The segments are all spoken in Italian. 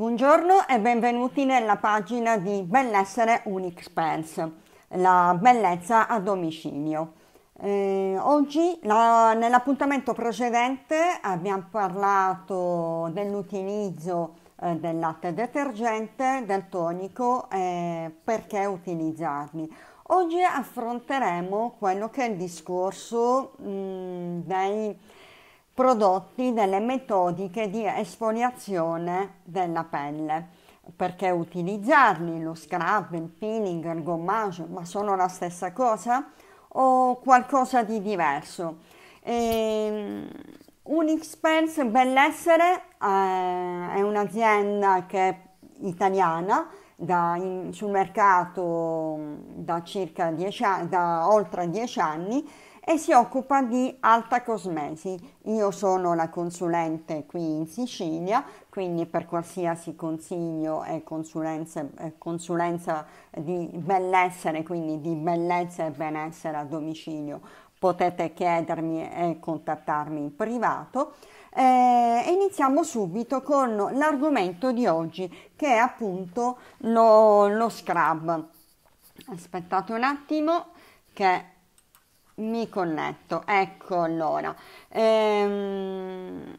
Buongiorno e benvenuti nella pagina di Bellessere Unixpens, la bellezza a domicilio. Eh, oggi, la, nell'appuntamento precedente, abbiamo parlato dell'utilizzo eh, del latte detergente, del tonico e eh, perché utilizzarli. Oggi affronteremo quello che è il discorso mh, mm, dei prodotti delle metodiche di esfoliazione della pelle. Perché utilizzarli? Lo scrub, il peeling, il gommage, ma sono la stessa cosa o qualcosa di diverso? E, ehm, Unixpens Bellessere eh, è un'azienda che è italiana da, in, sul mercato mm, da circa 10 da oltre 10 anni e si occupa di Alta Cosmesi. Io sono la consulente qui in Sicilia, quindi per qualsiasi consiglio e consulenza, di bellessere, quindi di bellezza e benessere a domicilio, potete chiedermi e contattarmi in privato. Eh, iniziamo subito con l'argomento di oggi che è appunto lo, lo scrub. Aspettate un attimo che mi connetto. Ecco allora. Ehm,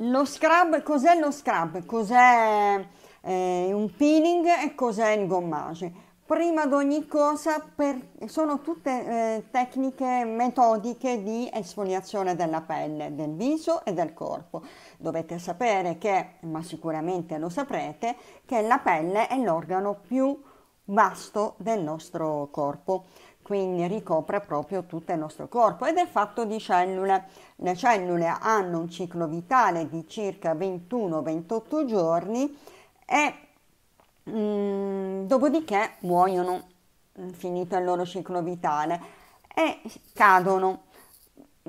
lo scrub, cos'è lo scrub? Cos'è eh, un peeling e cos'è il gommage? Prima di ogni cosa per, sono tutte eh, tecniche metodiche di esfoliazione della pelle, del viso e del corpo. Dovete sapere che, ma sicuramente lo saprete, che la pelle è l'organo più vasto del nostro corpo quindi ricopre proprio tutto il nostro corpo ed è fatto di cellule. Le cellule hanno un ciclo vitale di circa 21-28 giorni e mh, mm, dopodiché muoiono, mm, finito il loro ciclo vitale, e cadono.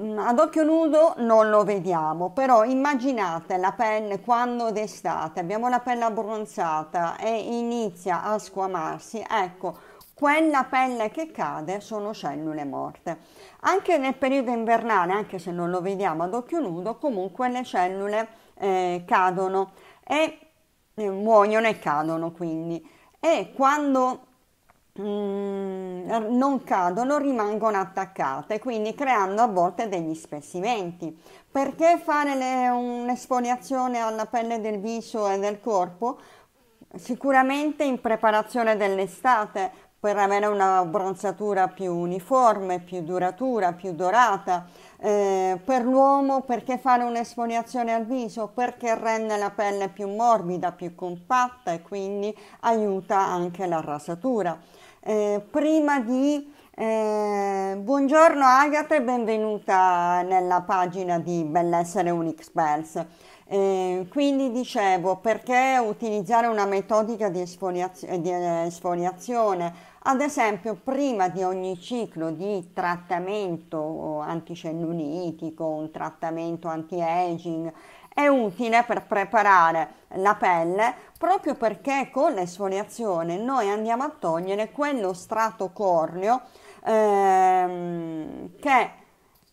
Mm, ad occhio nudo non lo vediamo, però immaginate la pelle quando d'estate abbiamo la pelle abbronzata e inizia a squamarsi, ecco, quella pelle che cade sono cellule morte. Anche nel periodo invernale, anche se non lo vediamo ad occhio nudo, comunque le cellule eh, cadono e eh, muoiono e cadono quindi. E quando mm, non cadono, rimangono attaccate, quindi creando a volte degli spessimenti. Perché fare un'esfoliazione alla pelle del viso e del corpo? Sicuramente in preparazione dell'estate, per avere una bronzatura più uniforme, più duratura, più dorata, eh, per l'uomo perché fare un'esfoliazione al viso, perché rende la pelle più morbida, più compatta e quindi aiuta anche la rasatura. Eh, prima di eh, buongiorno Agatha e benvenuta nella pagina di Bellessere Unix Bells. Eh, quindi dicevo perché utilizzare una metodica di eh, esfoliazione, di esfoliazione ad esempio, prima di ogni ciclo di trattamento anticellulitico, un trattamento anti-aging, è utile per preparare la pelle proprio perché con l'esfoliazione noi andiamo a togliere quello strato corneo ehm, che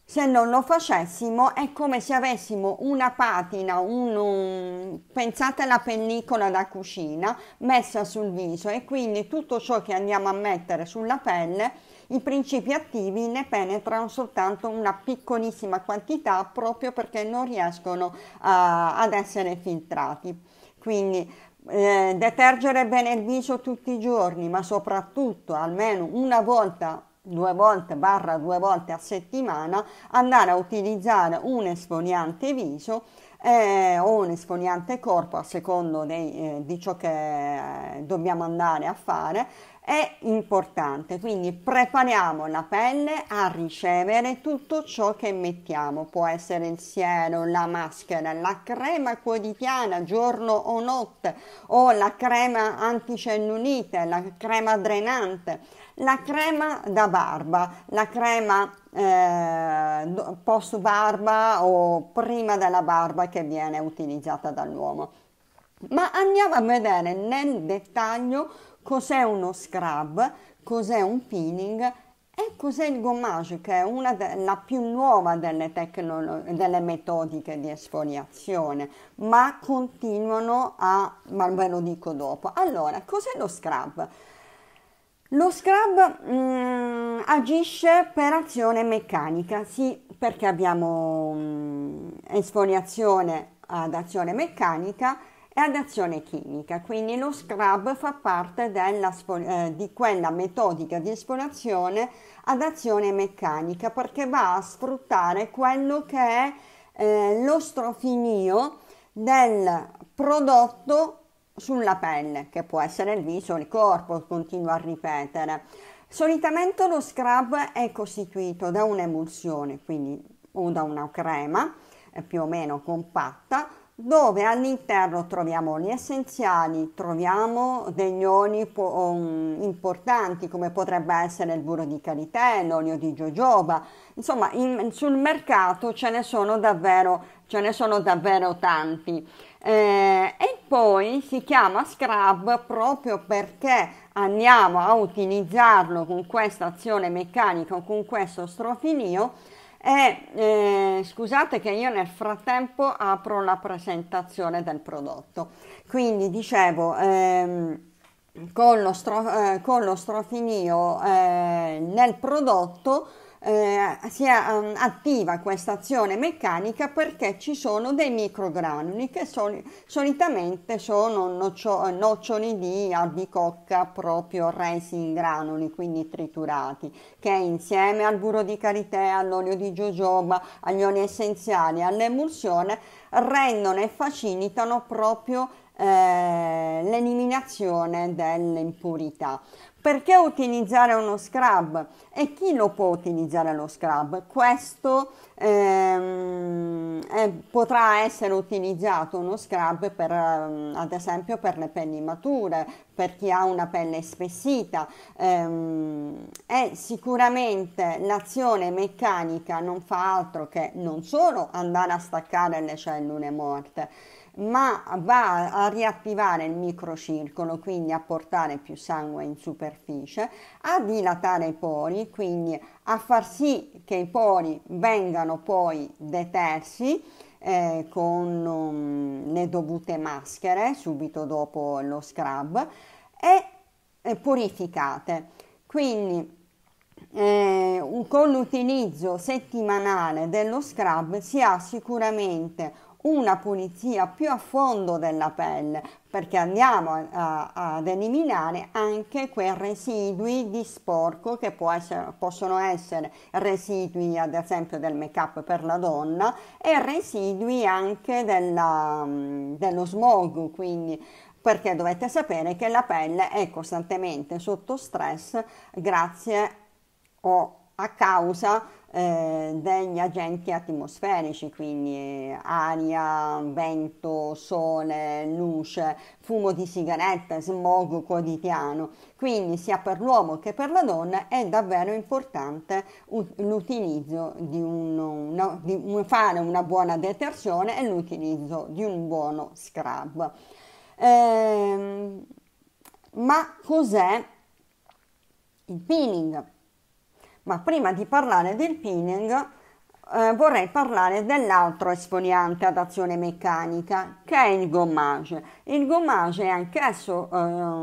se non lo facessimo è come se avessimo una patina, un, un, pensate alla pellicola da cucina messa sul viso e quindi tutto ciò che andiamo a mettere sulla pelle, i principi attivi ne penetrano soltanto una piccolissima quantità proprio perché non riescono uh, ad essere filtrati. Quindi eh, detergere bene il viso tutti i giorni, ma soprattutto almeno una volta due volte barra due volte a settimana andare a utilizzare un esfoliante viso eh, o un esfoliante corpo a secondo dei, eh, di ciò che eh, dobbiamo andare a fare è importante, quindi prepariamo la pelle a ricevere tutto ciò che mettiamo, può essere il siero, la maschera, la crema quotidiana giorno o notte o la crema anticellulite, la crema drenante, la crema da barba, la crema eh, post barba o prima della barba che viene utilizzata dall'uomo. Ma andiamo a vedere nel dettaglio cos'è uno scrub, cos'è un peeling e cos'è il gommage, che è una della più nuova delle, tecnolo- delle metodiche di esfoliazione, ma continuano a, ma ve lo dico dopo. Allora, cos'è lo scrub? Lo scrub mh, mm, agisce per azione meccanica, sì, perché abbiamo mh, mm, esfoliazione ad azione meccanica, è ad azione chimica, quindi lo scrub fa parte della, eh, di quella metodica di esfoliazione ad azione meccanica perché va a sfruttare quello che è eh, lo strofinio del prodotto sulla pelle, che può essere il viso o il corpo, continuo a ripetere. Solitamente lo scrub è costituito da un'emulsione, quindi o da una crema eh, più o meno compatta, dove all'interno troviamo gli essenziali, troviamo degli oli um, importanti come potrebbe essere il burro di karité, l'olio di jojoba, insomma in, sul mercato ce ne sono davvero, ne sono davvero tanti. Eh, e poi si chiama scrub proprio perché andiamo a utilizzarlo con questa azione meccanica, con questo strofinio, e eh, scusate che io nel frattempo apro la presentazione del prodotto. Quindi dicevo... Ehm, con lo, stro, eh, con lo strofinio eh, nel prodotto eh, sia um, attiva questa azione meccanica perché ci sono dei microgranuli che soli, solitamente sono nocio, noccioli di albicocca proprio resi in granuli, quindi triturati, che insieme al burro di karité, all'olio di jojoba, agli oli essenziali, all'emulsione rendono e facilitano proprio eh, l'eliminazione delle impurità. Perché utilizzare uno scrub? E chi lo può utilizzare lo scrub? Questo ehm, eh, potrà essere utilizzato uno scrub per, ehm, ad esempio per le pelli mature, per chi ha una pelle spessita. Ehm, e sicuramente l'azione meccanica non fa altro che non solo andare a staccare le cellule morte, ma va a riattivare il microcircolo, quindi a portare più sangue in superficie, a dilatare i pori, quindi a far sì che i pori vengano poi detersi eh, con um, le dovute maschere subito dopo lo scrub e eh, purificate. Quindi eh, con l'utilizzo settimanale dello scrub si ha sicuramente un una pulizia più a fondo della pelle perché andiamo a, a, ad eliminare anche quei residui di sporco che essere, possono essere residui ad esempio del make up per la donna e residui anche della, dello smog quindi perché dovete sapere che la pelle è costantemente sotto stress grazie o a causa eh, degli agenti atmosferici, quindi eh, aria, vento, sole, luce, fumo di sigarette, smog quotidiano. Quindi sia per l'uomo che per la donna è davvero importante l'utilizzo di, un, di fare una buona detersione e l'utilizzo di un buono scrub. Eh, ma cos'è il peeling? Ma prima di parlare del peeling eh, vorrei parlare dell'altro esfoliante ad azione meccanica che è il gommage. Il gommage è anch'esso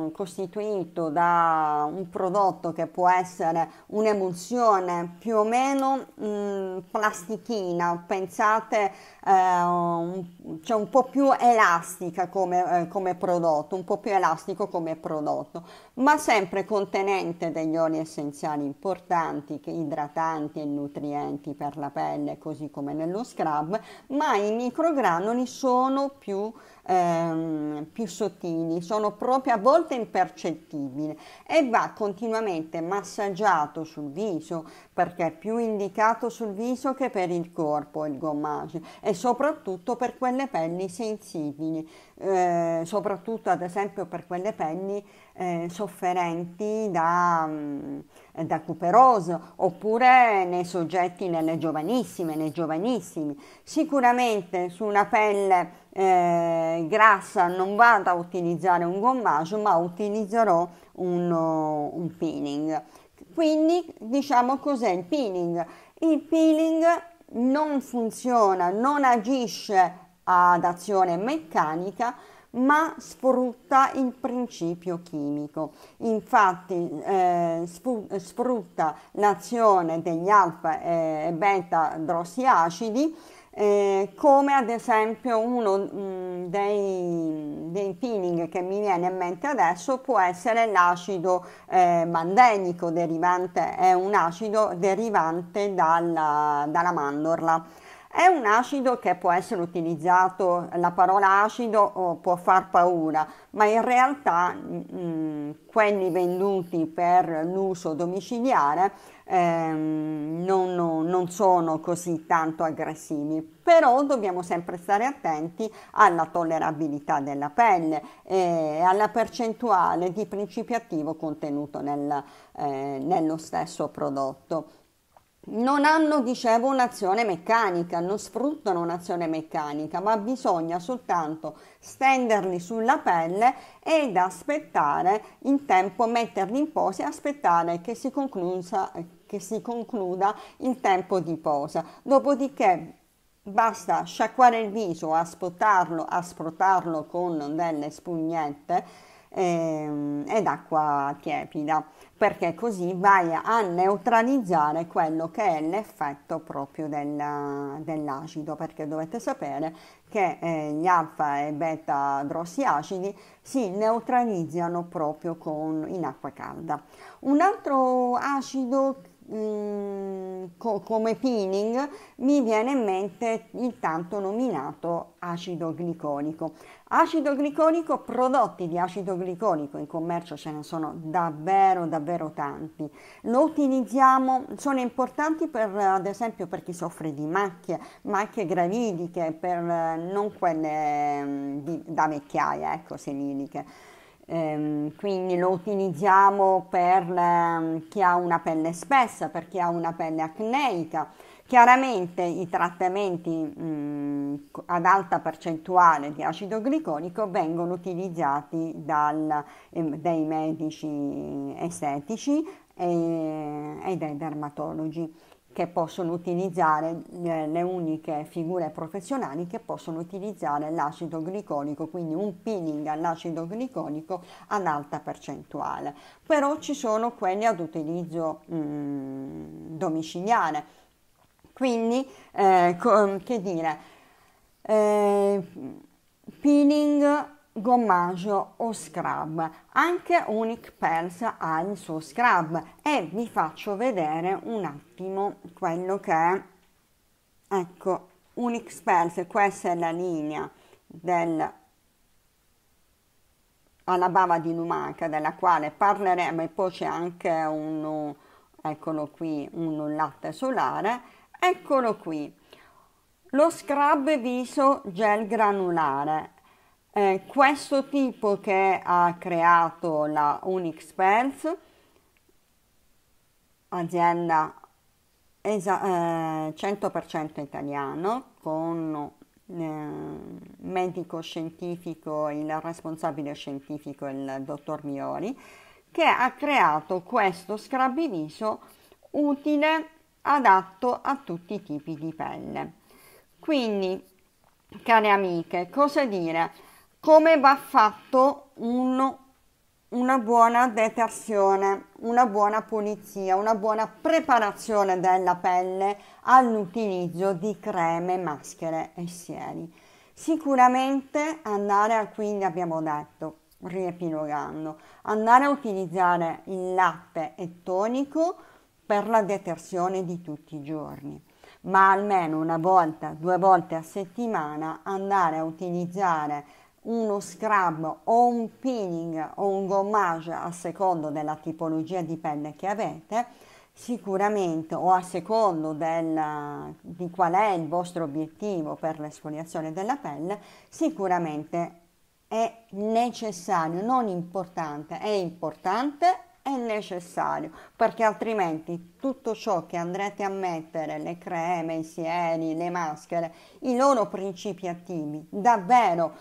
eh, costituito da un prodotto che può essere un'emulsione più o meno mh, mm, plastichina, pensate eh, un, cioè un po' più elastica come, eh, come prodotto, un po' più elastico come prodotto, ma sempre contenente degli oli essenziali importanti, idratanti e nutrienti per la pelle pelle, così come nello scrub, ma i microgranuli sono più ehm, più sottili, sono proprio a volte impercettibili e va continuamente massaggiato sul viso perché è più indicato sul viso che per il corpo il gommage e soprattutto per quelle pelli sensibili, eh, soprattutto ad esempio per quelle pelli eh, sofferenti da, mm, da cuperose oppure nei soggetti, nelle giovanissime, nei giovanissimi. Sicuramente su una pelle eh, grassa non vado a utilizzare un gommaggio ma utilizzerò un, uh, un peeling quindi diciamo cos'è il peeling il peeling non funziona non agisce ad azione meccanica ma sfrutta il principio chimico. Infatti eh, sfrutta l'azione degli alfa e beta drossi acidi eh, come ad esempio uno mh, mm, dei, dei peeling che mi viene in mente adesso può essere l'acido eh, mandenico derivante, è un acido derivante dalla, dalla mandorla. È un acido che può essere utilizzato, la parola acido oh, può far paura, ma in realtà mh, mm, quelli venduti per l'uso domiciliare ehm, non, non sono così tanto aggressivi. Però dobbiamo sempre stare attenti alla tollerabilità della pelle e alla percentuale di principio attivo contenuto nel, eh, nello stesso prodotto non hanno, dicevo, un'azione meccanica, non sfruttano un'azione meccanica, ma bisogna soltanto stenderli sulla pelle ed aspettare in tempo, metterli in posa e aspettare che si, conclusa, che si concluda il tempo di posa. Dopodiché basta sciacquare il viso, asportarlo, asprotarlo con delle spugnette ehm, ed acqua tiepida perché così vai a neutralizzare quello che è l'effetto proprio del, dell'acido, perché dovete sapere che eh, gli alfa e beta grossi acidi si neutralizzano proprio con, in acqua calda. Un altro acido Mm, co come peeling mi viene in mente il tanto nominato acido glicolico. Acido gliconico, prodotti di acido gliconico, in commercio ce ne sono davvero davvero tanti. Lo utilizziamo, sono importanti per, ad esempio per chi soffre di macchie, macchie gravidiche, per eh, non quelle mm, di, da vecchiaia, ecco, seniliche. Ehm, quindi lo utilizziamo per ehm, chi ha una pelle spessa, per chi ha una pelle acneica Chiaramente i trattamenti mh, ad alta percentuale di acido glicolico vengono utilizzati dal, ehm, dai medici estetici e, e dai dermatologi che possono utilizzare eh, le uniche figure professionali che possono utilizzare l'acido glicolico, quindi un peeling all'acido glicolico ad alta percentuale. Però ci sono quelli ad utilizzo mh, domiciliare quindi, eh, con, che dire, eh, peeling, gommaggio o scrub. Anche Unique Pearls ha il suo scrub e vi faccio vedere un attimo quello che è. Ecco, Unique Pearls, questa è la linea del alla bava di lumaca della quale parleremo e poi c'è anche un, eccolo qui, un latte solare Eccolo qui, lo scrub viso gel granulare. Eh, questo tipo che ha creato la Unix Pels, azienda esa- eh, 100% italiano, con eh, medico scientifico, il responsabile scientifico, il dottor Miori, che ha creato questo scrub viso utile adatto a tutti i tipi di pelle. Quindi, care amiche, cosa dire? Come va fatto un, una buona detersione, una buona pulizia, una buona preparazione della pelle all'utilizzo di creme, maschere e sieri? Sicuramente andare a, quindi abbiamo detto, riepilogando, andare a utilizzare il latte e tonico per la detersione di tutti i giorni, ma almeno una volta, due volte a settimana andare a utilizzare uno scrub o un peeling o un gommage a secondo della tipologia di pelle che avete, sicuramente o a secondo del, di qual è il vostro obiettivo per l'esfoliazione della pelle, sicuramente è necessario, non importante, è importante necessario, perché altrimenti tutto ciò che andrete a mettere, le creme, i sieni, le maschere, i loro principi attivi, davvero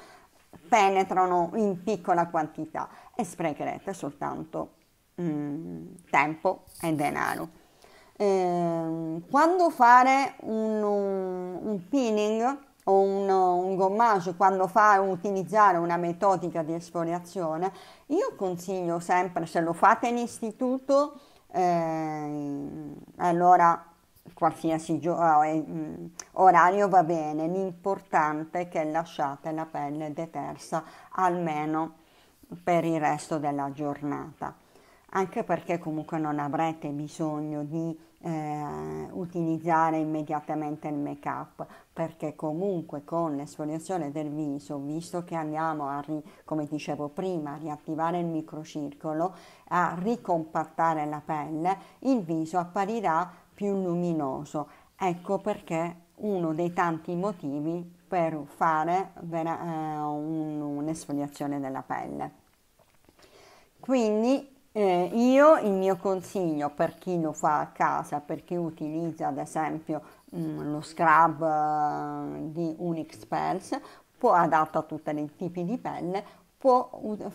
penetrano in piccola quantità e sprecherete soltanto mm, tempo e denaro. Eh, quando fare un, un, un peeling o un, un gommage quando fa utilizzare una metodica di esfoliazione, io consiglio sempre se lo fate in istituto, eh, allora qualsiasi gio- ah, eh, mm, orario va bene, l'importante è che lasciate la pelle detersa almeno per il resto della giornata anche perché comunque non avrete bisogno di eh, utilizzare immediatamente il make up perché comunque con l'esfoliazione del viso visto che andiamo a ri, come dicevo prima a riattivare il microcircolo a ricompattare la pelle il viso apparirà più luminoso ecco perché uno dei tanti motivi per fare vera, eh, un, un'esfoliazione della pelle quindi eh, io il mio consiglio per chi lo fa a casa, per chi utilizza ad esempio mh, mm, lo scrub uh, di Unix Pels, può adatto a tutti i tipi di pelle, può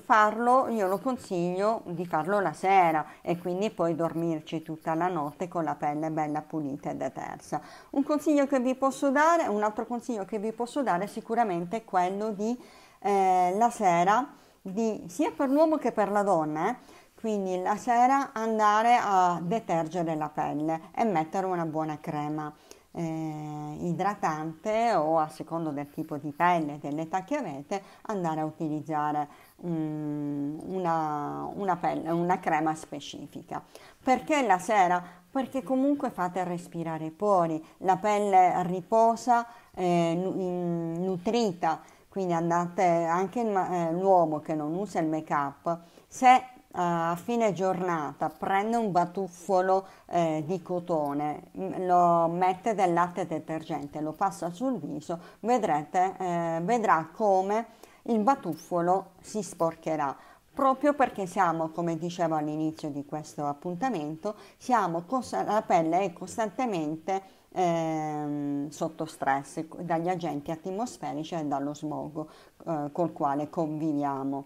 farlo, io lo consiglio di farlo la sera e quindi poi dormirci tutta la notte con la pelle bella pulita e detersa. Un consiglio che vi posso dare, un altro consiglio che vi posso dare è sicuramente quello di eh, la sera, di, sia per l'uomo che per la donna, eh, quindi la sera andare a detergere la pelle e mettere una buona crema eh, idratante o a secondo del tipo di pelle e dell'età che avete andare a utilizzare um, una, una, pelle, una crema specifica. Perché la sera? Perché comunque fate respirare i pori, la pelle riposa, eh, nutrita, quindi andate anche eh, l'uomo che non usa il make up, se a fine giornata prende un batuffolo eh, di cotone, mm, lo mette del latte detergente, lo passa sul viso, vedrete, eh, vedrà come il batuffolo si sporcherà. Proprio perché siamo, come dicevo all'inizio di questo appuntamento, siamo la pelle è costantemente eh, sotto stress dagli agenti atmosferici e dallo smogo eh, col quale conviviamo.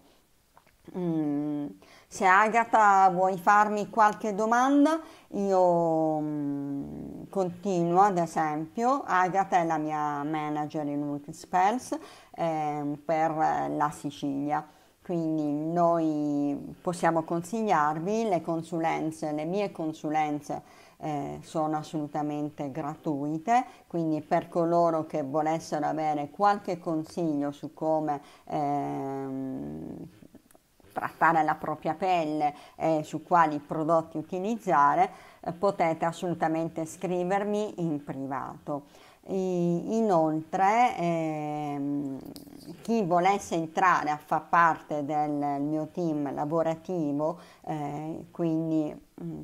Mm. se Agata vuoi farmi qualche domanda, io mm, continuo ad esempio, Agata è la mia manager in Multispells eh, per la Sicilia, quindi noi possiamo consigliarvi le consulenze, le mie consulenze eh, sono assolutamente gratuite, quindi per coloro che volessero avere qualche consiglio su come... Eh, trattare la propria pelle e eh, su quali prodotti utilizzare, eh, potete assolutamente scrivermi in privato. I, inoltre, ehm, chi volesse entrare a far parte del mio team lavorativo, eh, quindi mh, mm,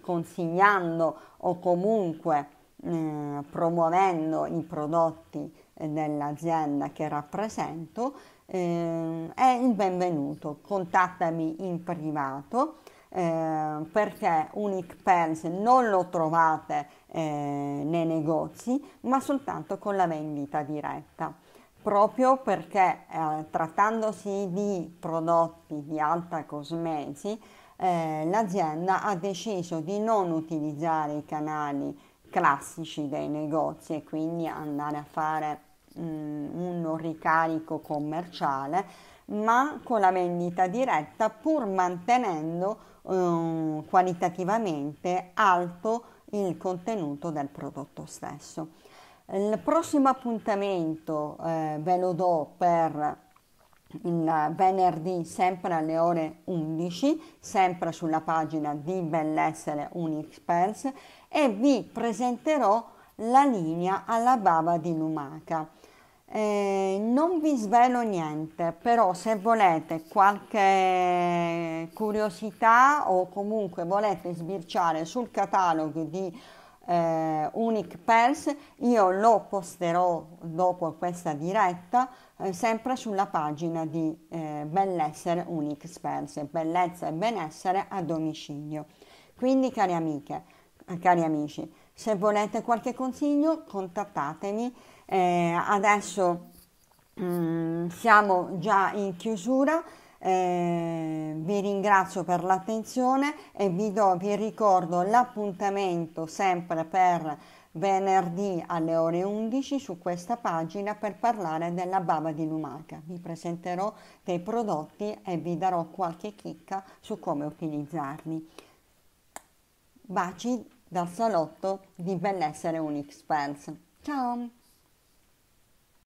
consigliando o comunque mh, mm, promuovendo i prodotti eh, dell'azienda che rappresento, eh, è il benvenuto. Contattami in privato eh, perché Unique Pens non lo trovate eh, nei negozi, ma soltanto con la vendita diretta. Proprio perché eh, trattandosi di prodotti di alta cosmesi, eh, l'azienda ha deciso di non utilizzare i canali classici dei negozi e quindi andare a fare Mm, un ricarico commerciale, ma con la vendita diretta pur mantenendo eh, qualitativamente alto il contenuto del prodotto stesso. Il prossimo appuntamento eh, ve lo do per il venerdì sempre alle ore 11, sempre sulla pagina di Bellessere Unixpers e vi presenterò la linea alla bava di lumaca. Eh, non vi svelo niente, però se volete qualche curiosità o comunque volete sbirciare sul catalogo di eh, Unique Pels, io lo posterò dopo questa diretta eh, sempre sulla pagina di eh, Bellessere Unique Pels, bellezza e benessere a domicilio. Quindi cari amiche, eh, cari amici, se volete qualche consiglio contattatemi. Eh, adesso mh, mm, siamo già in chiusura. Eh, vi ringrazio per l'attenzione e vi, do, vi ricordo l'appuntamento sempre per venerdì alle ore 11 su questa pagina per parlare della bava di lumaca. Vi presenterò dei prodotti e vi darò qualche chicca su come utilizzarli. Baci dal salotto di Benessere Unixpens. Ciao!